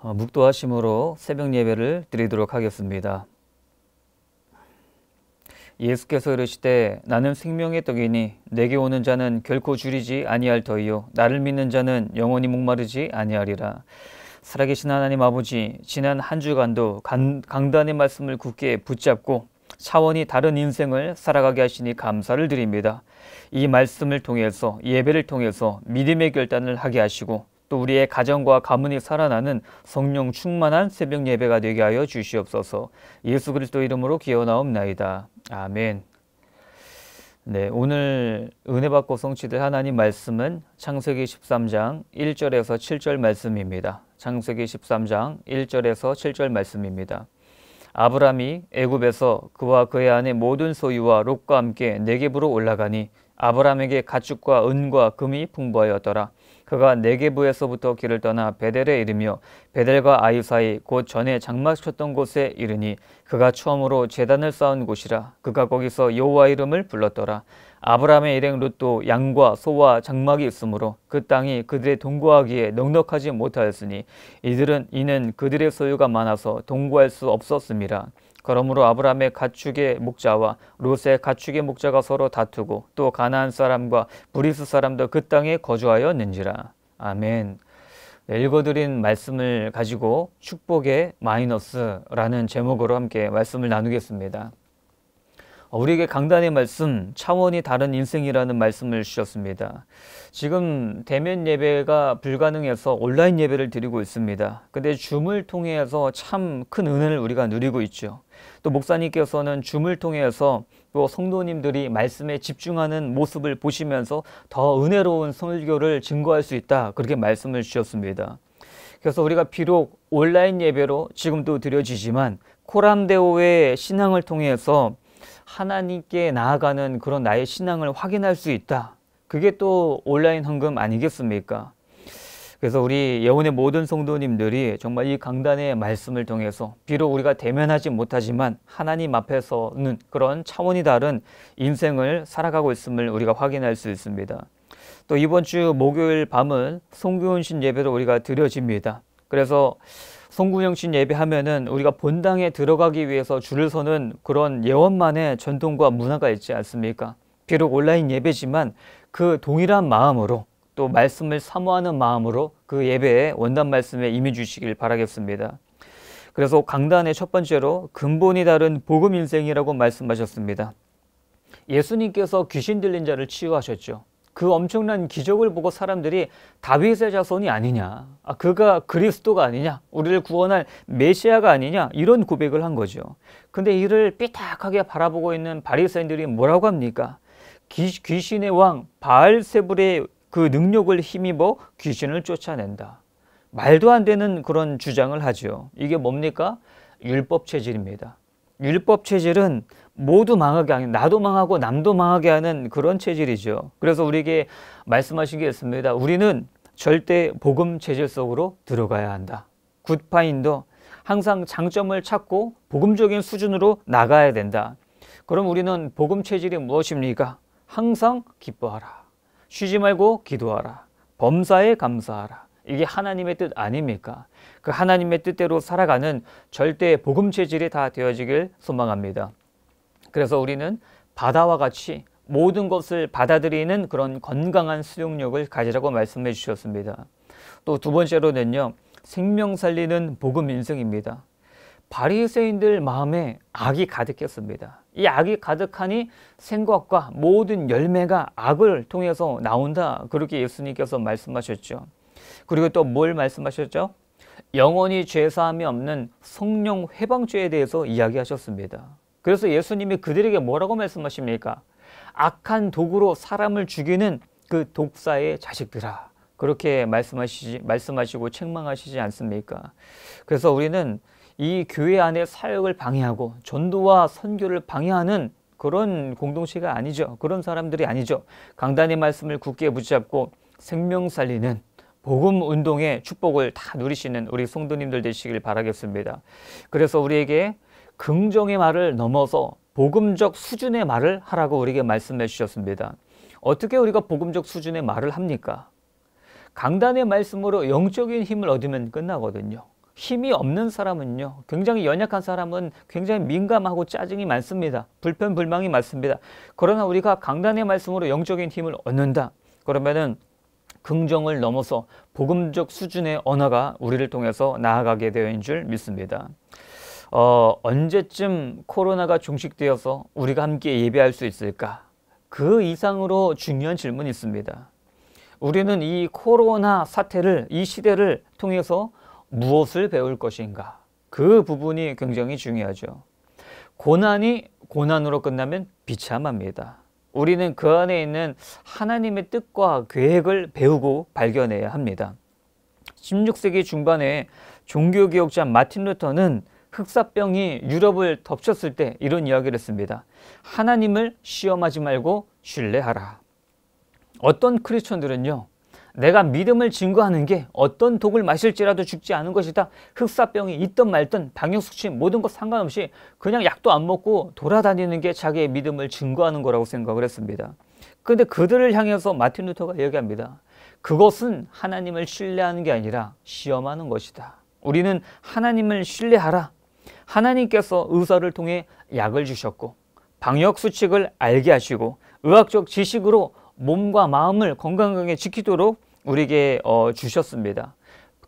어, 묵도하심으로 새벽 예배를 드리도록 하겠습니다. 예수께서 이르시되 나는 생명의 떡이니 내게 오는 자는 결코 줄이지 아니할 터이요 나를 믿는 자는 영원히 목마르지 아니하리라. 살아계신 하나님 아버지 지난 한 주간도 강, 단의 말씀을 굳게 붙잡고 차원이 다른 인생을 살아가게 하시니 감사를 드립니다. 이 말씀을 통해서 예배를 통해서 믿음의 결단을 하게 하시고 또 우리의 가정과 가문이 살아나는 성령 충만한 새벽 예배가 되게 하여 주시옵소서. 예수 그리스도 이름으로 기원하옵나이다. 아멘. 네, 오늘 은혜 받고 성취될 하나님 말씀은 창세기 13장 1절에서 7절 말씀입니다. 창세기 13장 1절에서 7절 말씀입니다. 아브람이 애굽에서 그와 그의 아내 모든 소유와 롯과 함께 네겝으로 올라가니 아브람에게 가축과 은과 금이 풍부하였더라. 그가 네게부에서부터 길을 떠나 베델에 이르며 베델과 아이 사이 곧 전에 장막쳤던 곳에 이르니 그가 처음으로 재단을 쌓은 곳이라 그가 거기서 여호와 이름을 불렀더라 아브라함의 일행 롯도 양과 소와 장막이 있으므로 그 땅이 그들의 동거하기에 넉넉하지 못하였으니 이들은 이는 그들의 소유가 많아서 동거할 수 없었음이라 그러므로 아브라함의 가축의 목자와 롯의 가축의 목자가 서로 다투고 또 가나안 사람과 브리스 사람도 그 땅에 거주하였는지라. 아멘. 읽어드린 말씀을 가지고 축복의 마이너스라는 제목으로 함께 말씀을 나누겠습니다. 우리에게 강단의 말씀, 차원이 다른 인생이라는 말씀을 주셨습니다. 지금 대면 예배가 불가능해서 온라인 예배를 드리고 있습니다. 근데 줌을 통해서 참 큰 은혜를 우리가 누리고 있죠. 또 목사님께서는 줌을 통해서 또 뭐 성도님들이 말씀에 집중하는 모습을 보시면서 더 은혜로운 설교를 증거할 수 있다. 그렇게 말씀을 주셨습니다. 그래서 우리가 비록 온라인 예배로 지금도 드려지지만 코람데오의 신앙을 통해서 하나님께 나아가는 그런 나의 신앙을 확인할 수 있다. 그게 또 온라인 헌금 아니겠습니까? 그래서 우리 예원의 모든 성도님들이 정말 이 강단의 말씀을 통해서 비록 우리가 대면하지 못하지만 하나님 앞에서는 그런 차원이 다른 인생을 살아가고 있음을 우리가 확인할 수 있습니다. 또 이번 주 목요일 밤은 송교훈신 예배로 우리가 드려집니다. 그래서 성구영신 예배하면은 우리가 본당에 들어가기 위해서 줄을 서는 그런 예원만의 전통과 문화가 있지 않습니까? 비록 온라인 예배지만 그 동일한 마음으로 또 말씀을 사모하는 마음으로 그 예배에 원단 말씀에 임해 주시길 바라겠습니다. 그래서 강단의 첫 번째로 근본이 다른 복음 인생이라고 말씀하셨습니다. 예수님께서 귀신 들린 자를 치유하셨죠. 그 엄청난 기적을 보고 사람들이 다윗의 자손이 아니냐, 아, 그가 그리스도가 아니냐, 우리를 구원할 메시아가 아니냐 이런 고백을 한 거죠. 근데 이를 삐딱하게 바라보고 있는 바리새인들이 뭐라고 합니까? 귀, 신의왕 바알세불의 그 능력을 힘입어 귀신을 쫓아낸다. 말도 안 되는 그런 주장을 하죠. 이게 뭡니까? 율법 체질입니다. 율법 체질은 모두 망하게 하는 나도 망하고 남도 망하게 하는 그런 체질이죠. 그래서 우리에게 말씀하신 게 있습니다. 우리는 절대 복음 체질 속으로 들어가야 한다. 굿파인도 항상 장점을 찾고 복음적인 수준으로 나가야 된다. 그럼 우리는 복음 체질이 무엇입니까? 항상 기뻐하라. 쉬지 말고 기도하라. 범사에 감사하라. 이게 하나님의 뜻 아닙니까? 그 하나님의 뜻대로 살아가는 절대 복음 체질이 다 되어지길 소망합니다. 그래서 우리는 바다와 같이 모든 것을 받아들이는 그런 건강한 수용력을 가지라고 말씀해 주셨습니다. 또 두 번째로는요. 생명 살리는 복음 인생입니다. 바리새인들 마음에 악이 가득했습니다. 이 악이 가득하니 생각과 모든 열매가 악을 통해서 나온다. 그렇게 예수님께서 말씀하셨죠. 그리고 또 뭘 말씀하셨죠? 영원히 죄사함이 없는 성령 회방죄에 대해서 이야기하셨습니다. 그래서 예수님이 그들에게 뭐라고 말씀하십니까? 악한 도구로 사람을 죽이는 그 독사의 자식들아. 그렇게 말씀하시지, 말씀하시고 책망하시지 않습니까? 그래서 우리는 이 교회 안에 사역을 방해하고 전도와 선교를 방해하는 그런 공동체가 아니죠. 그런 사람들이 아니죠. 강단의 말씀을 굳게 붙잡고 생명 살리는 복음 운동의 축복을 다 누리시는 우리 성도님들 되시길 바라겠습니다. 그래서 우리에게 긍정의 말을 넘어서 복음적 수준의 말을 하라고 우리에게 말씀해 주셨습니다. 어떻게 우리가 복음적 수준의 말을 합니까? 강단의 말씀으로 영적인 힘을 얻으면 끝나거든요. 힘이 없는 사람은요, 굉장히 연약한 사람은 굉장히 민감하고 짜증이 많습니다. 불편불망이 많습니다. 그러나 우리가 강단의 말씀으로 영적인 힘을 얻는다. 그러면은 긍정을 넘어서 복음적 수준의 언어가 우리를 통해서 나아가게 되어인 줄 믿습니다. 어, 언제쯤 코로나가 종식되어서 우리가 함께 예배할 수 있을까? 그 이상으로 중요한 질문이 있습니다. 우리는 이 코로나 사태를, 이 시대를 통해서 무엇을 배울 것인가? 그 부분이 굉장히 중요하죠. 고난이 고난으로 끝나면 비참합니다. 우리는 그 안에 있는 하나님의 뜻과 계획을 배우고 발견해야 합니다. 16세기 중반에 종교개혁자 마틴 루터는 흑사병이 유럽을 덮쳤을 때 이런 이야기를 씁니다. 하나님을 시험하지 말고 신뢰하라. 어떤 크리스천들은요. 내가 믿음을 증거하는 게 어떤 독을 마실지라도 죽지 않은 것이다. 흑사병이 있든 말든 방역수칙 모든 것 상관없이 그냥 약도 안 먹고 돌아다니는 게 자기의 믿음을 증거하는 거라고 생각을 했습니다. 그런데 그들을 향해서 마틴 루터가 얘기합니다 그것은 하나님을 신뢰하는 게 아니라 시험하는 것이다. 우리는 하나님을 신뢰하라. 하나님께서 의사를 통해 약을 주셨고 방역 수칙을 알게 하시고 의학적 지식으로 몸과 마음을 건강하게 지키도록 우리에게 어, 주셨습니다.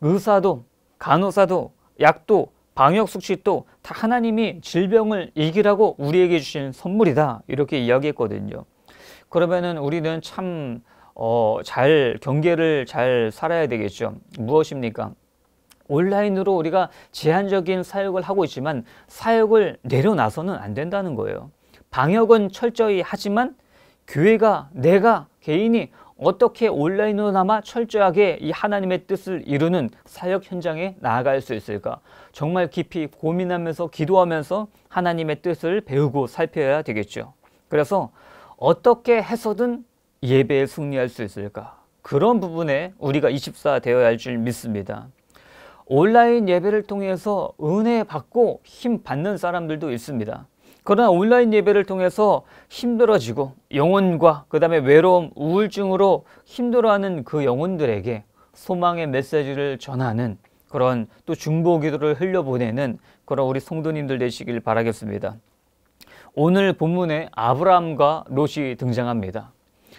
의사도 간호사도 약도 방역 수칙도 다 하나님이 질병을 이기라고 우리에게 주신 선물이다 이렇게 이야기했거든요. 그러면은 우리는 참잘 어, 경계를 잘 살아야 되겠죠. 무엇입니까? 온라인으로 우리가 제한적인 사역을 하고 있지만 사역을 내려놔서는 안 된다는 거예요. 방역은 철저히 하지만 교회가 내가 개인이 어떻게 온라인으로나마 철저하게 이 하나님의 뜻을 이루는 사역 현장에 나아갈 수 있을까? 정말 깊이 고민하면서 기도하면서 하나님의 뜻을 배우고 살펴야 되겠죠. 그래서 어떻게 해서든 예배에 승리할 수 있을까? 그런 부분에 우리가 24 되어야 할 줄 믿습니다. 온라인 예배를 통해서 은혜 받고 힘 받는 사람들도 있습니다. 그러나 온라인 예배를 통해서 힘들어지고 영혼과 그 다음에 외로움, 우울증으로 힘들어하는 그 영혼들에게 소망의 메시지를 전하는 그런 또 중보 기도를 흘려보내는 그런 우리 성도님들 되시길 바라겠습니다. 오늘 본문에 아브라함과 롯이 등장합니다.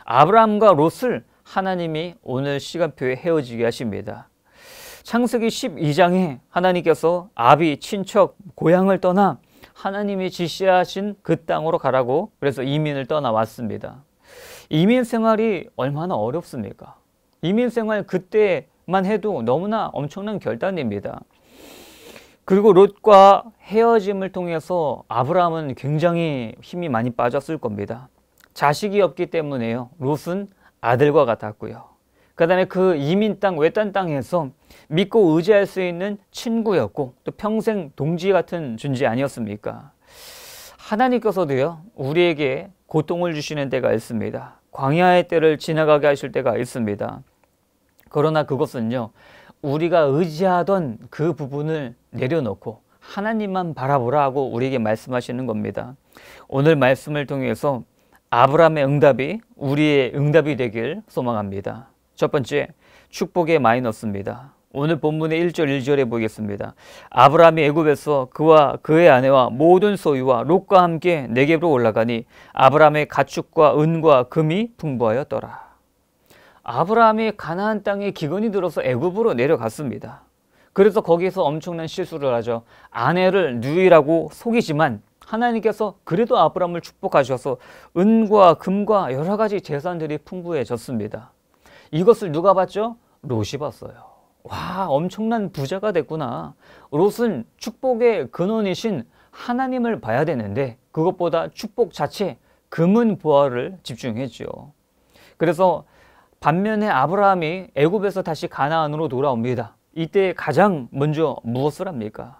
아브라함과 롯을 하나님이 오늘 시간표에 헤어지게 하십니다. 창세기 12장에 하나님께서 아비, 친척, 고향을 떠나 하나님이 지시하신 그 땅으로 가라고 그래서 이민을 떠나왔습니다. 이민 생활이 얼마나 어렵습니까? 이민 생활 그때만 해도 너무나 엄청난 결단입니다. 그리고 롯과 헤어짐을 통해서 아브라함은 굉장히 힘이 많이 빠졌을 겁니다. 자식이 없기 때문에요. 롯은 아들과 같았고요. 그 다음에 그 이민 땅, 외딴 땅에서 믿고 의지할 수 있는 친구였고 또 평생 동지 같은 존재 아니었습니까? 하나님께서도요, 우리에게 고통을 주시는 때가 있습니다. 광야의 때를 지나가게 하실 때가 있습니다. 그러나 그것은요, 우리가 의지하던 그 부분을 내려놓고 하나님만 바라보라고 우리에게 말씀하시는 겁니다. 오늘 말씀을 통해서 아브라함의 응답이 우리의 응답이 되길 소망합니다. 첫 번째, 축복의 마이너스입니다. 오늘 본문의 1절 1절에 보겠습니다. 아브라함이 애굽에서 그와 그의 아내와 모든 소유와 롯과 함께 내게로 올라가니 아브라함의 가축과 은과 금이 풍부하였더라. 아브라함이 가나안 땅에 기근이 들어서 애굽으로 내려갔습니다. 그래서 거기에서 엄청난 실수를 하죠. 아내를 누이라고 속이지만 하나님께서 그래도 아브라함을 축복하셔서 은과 금과 여러 가지 재산들이 풍부해졌습니다. 이것을 누가 봤죠? 롯이 봤어요. 와 엄청난 부자가 됐구나. 롯은 축복의 근원이신 하나님을 봐야 되는데 그것보다 축복 자체 금은 보화를 집중했지 그래서 반면에 아브라함이 애굽에서 다시 가나안으로 돌아옵니다. 이때 가장 먼저 무엇을 합니까?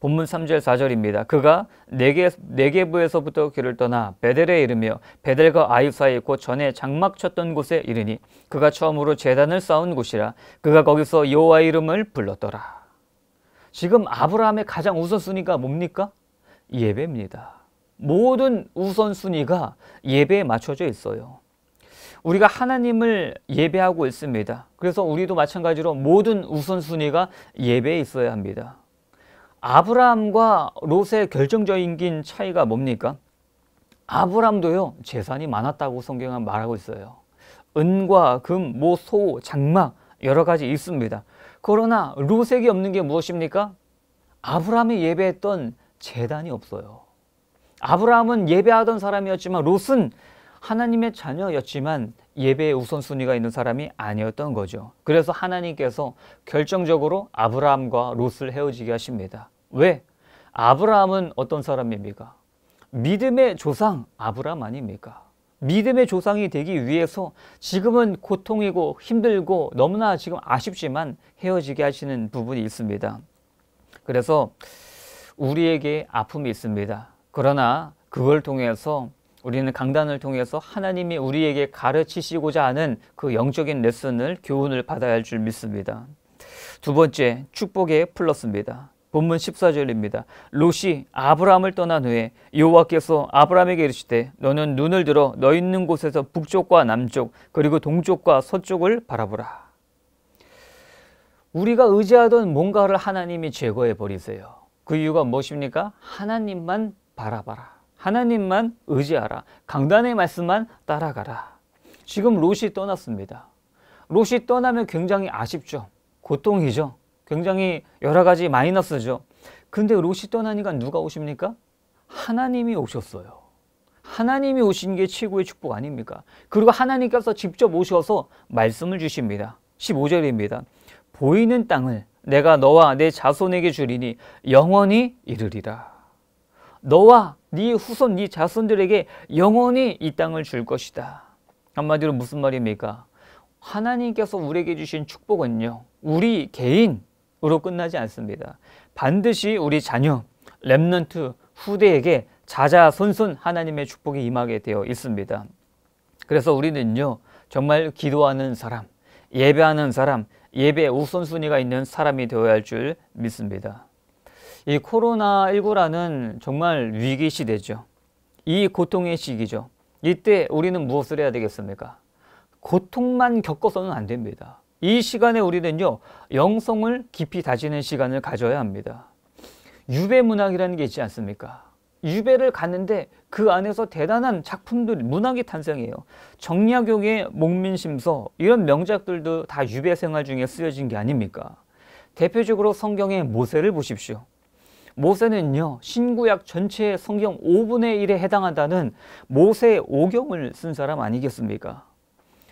본문 3절 4절입니다. 그가 네개 네개부에서부터 길을 떠나 베델에 이르며 베델과 아이 사이 곧 전에 장막 쳤던 곳에 이르니 그가 처음으로 제단을 쌓은 곳이라 그가 거기서 여호와 이름을 불렀더라. 지금 아브라함의 가장 우선순위가 뭡니까? 예배입니다. 모든 우선순위가 예배에 맞춰져 있어요. 우리가 하나님을 예배하고 있습니다. 그래서 우리도 마찬가지로 모든 우선순위가 예배에 있어야 합니다. 아브라함과 롯의 결정적인 차이가 뭡니까? 아브라함도요 재산이 많았다고 성경은 말하고 있어요. 은과 금, 모, 소, 장막 여러 가지 있습니다. 그러나 롯에게 없는 게 무엇입니까? 아브라함이 예배했던 재단이 없어요. 아브라함은 예배하던 사람이었지만 롯은 하나님의 자녀였지만 예배의 우선순위가 있는 사람이 아니었던 거죠. 그래서 하나님께서 결정적으로 아브라함과 롯을 헤어지게 하십니다. 왜? 아브라함은 어떤 사람입니까? 믿음의 조상 아브라함 아닙니까? 믿음의 조상이 되기 위해서 지금은 고통이고 힘들고 너무나 지금 아쉽지만 헤어지게 하시는 부분이 있습니다. 그래서 우리에게 아픔이 있습니다. 그러나 그걸 통해서 우리는 강단을 통해서 하나님이 우리에게 가르치시고자 하는 그 영적인 레슨을 교훈을 받아야 할 줄 믿습니다. 두 번째 축복의 플러스입니다. 본문 14절입니다. 롯이 아브라함을 떠난 후에 여호와께서 아브라함에게 이르시되 너는 눈을 들어 너 있는 곳에서 북쪽과 남쪽 그리고 동쪽과 서쪽을 바라보라. 우리가 의지하던 뭔가를 하나님이 제거해 버리세요. 그 이유가 무엇입니까? 하나님만 바라봐라. 하나님만 의지하라. 강단의 말씀만 따라가라. 지금 롯이 떠났습니다. 롯이 떠나면 굉장히 아쉽죠. 고통이죠. 굉장히 여러 가지 마이너스죠. 근데 롯이 떠나니까 누가 오십니까? 하나님이 오셨어요. 하나님이 오신 게 최고의 축복 아닙니까? 그리고 하나님께서 직접 오셔서 말씀을 주십니다. 15절입니다. 보이는 땅을 내가 너와 내 자손에게 주리니 영원히 이르리라. 너와 네 후손, 네 자손들에게 영원히 이 땅을 줄 것이다. 한마디로 무슨 말입니까? 하나님께서 우리에게 주신 축복은요. 우리 개인으로 끝나지 않습니다. 반드시 우리 자녀, 랩넌트 후대에게 자자손손 하나님의 축복이 임하게 되어 있습니다. 그래서 우리는요. 정말 기도하는 사람, 예배하는 사람, 예배 우선순위가 있는 사람이 되어야 할 줄 믿습니다. 이 코로나19라는 정말 위기 시대죠. 이 고통의 시기죠. 이때 우리는 무엇을 해야 되겠습니까? 고통만 겪어서는 안 됩니다. 이 시간에 우리는요, 영성을 깊이 다지는 시간을 가져야 합니다. 유배 문학이라는 게 있지 않습니까? 유배를 갔는데 그 안에서 대단한 작품들, 문학이 탄생해요. 정약용의 목민심서, 이런 명작들도 다 유배 생활 중에 쓰여진 게 아닙니까? 대표적으로 성경의 모세를 보십시오. 모세는요 신구약 전체의 성경 5분의 1에 해당한다는 모세 의 오경을 쓴 사람 아니겠습니까?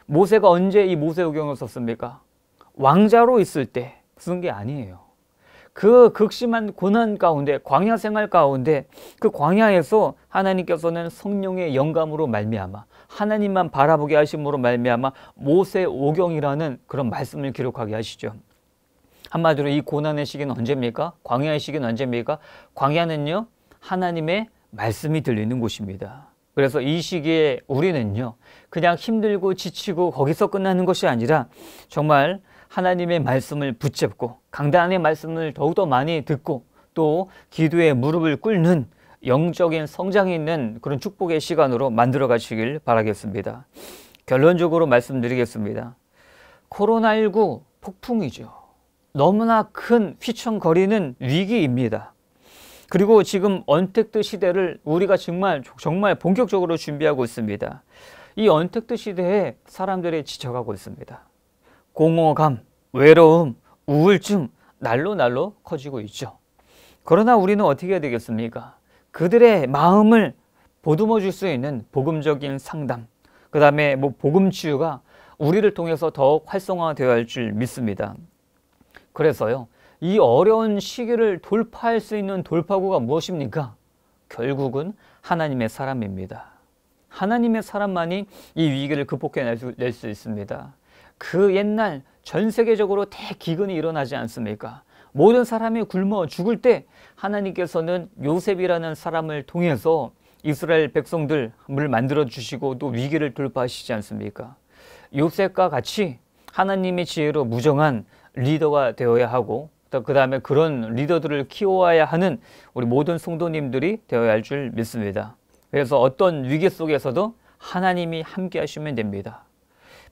모세가 언제 이 모세 오경을 썼습니까? 왕자로 있을 때 쓴 게 아니에요. 그 극심한 고난 가운데 광야 생활 가운데 그 광야에서 하나님께서는 성령의 영감으로 말미암아 하나님만 바라보게 하심으로 말미암아 모세 오경이라는 그런 말씀을 기록하게 하시죠. 한마디로 이 고난의 시기는 언제입니까? 광야의 시기는 언제입니까? 광야는요, 하나님의 말씀이 들리는 곳입니다. 그래서 이 시기에 우리는요, 그냥 힘들고 지치고 거기서 끝나는 것이 아니라 정말 하나님의 말씀을 붙잡고 강단의 말씀을 더욱더 많이 듣고 또 기도에 무릎을 꿇는 영적인 성장이 있는 그런 축복의 시간으로 만들어 가시길 바라겠습니다. 결론적으로 말씀드리겠습니다. 코로나19 폭풍이죠. 너무나 큰 휘청거리는 위기입니다. 그리고 지금 언택트 시대를 우리가 정말 정말 본격적으로 준비하고 있습니다. 이 언택트 시대에 사람들이 지쳐가고 있습니다. 공허감, 외로움, 우울증 날로 날로 커지고 있죠. 그러나 우리는 어떻게 해야 되겠습니까? 그들의 마음을 보듬어 줄 수 있는 복음적인 상담, 그 다음에 뭐 복음 치유가 우리를 통해서 더욱 활성화되어야 할 줄 믿습니다. 그래서요. 이 어려운 시기를 돌파할 수 있는 돌파구가 무엇입니까? 결국은 하나님의 사람입니다. 하나님의 사람만이 이 위기를 극복해낼 수, 수 있습니다. 그 옛날 전 세계적으로 대기근이 일어나지 않습니까? 모든 사람이 굶어 죽을 때 하나님께서는 요셉이라는 사람을 통해서 이스라엘 백성들을 만들어 주시고 또 위기를 돌파하시지 않습니까? 요셉과 같이 하나님의 지혜로 무정한 리더가 되어야 하고 그 다음에 그런 리더들을 키워야 하는 우리 모든 성도님들이 되어야 할 줄 믿습니다. 그래서 어떤 위기 속에서도 하나님이 함께 하시면 됩니다.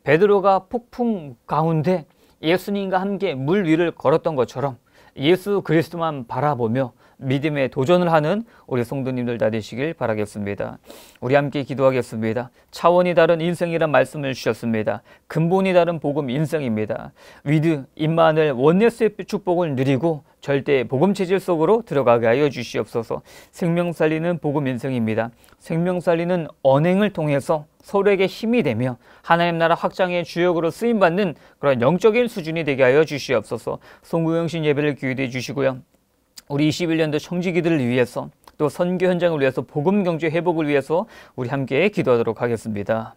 베드로가 폭풍 가운데 예수님과 함께 물 위를 걸었던 것처럼 예수 그리스도만 바라보며 믿음에 도전을 하는 우리 성도님들 다 되시길 바라겠습니다. 우리 함께 기도하겠습니다. 차원이 다른 인생이란 말씀을 주셨습니다. 근본이 다른 복음 인생입니다. 위드, 임마늘, 원네스의 축복을 누리고 절대 복음 체질 속으로 들어가게 하여 주시옵소서. 생명 살리는 복음 인생입니다. 생명 살리는 언행을 통해서 서로에게 힘이 되며 하나님 나라 확장의 주역으로 쓰임받는 그런 영적인 수준이 되게 하여 주시옵소서. 송구영신 예배를 기회해 주시고요. 우리 21년도 청지기들을 위해서 또 선교 현장을 위해서 복음 경제 회복을 위해서 우리 함께 기도하도록 하겠습니다.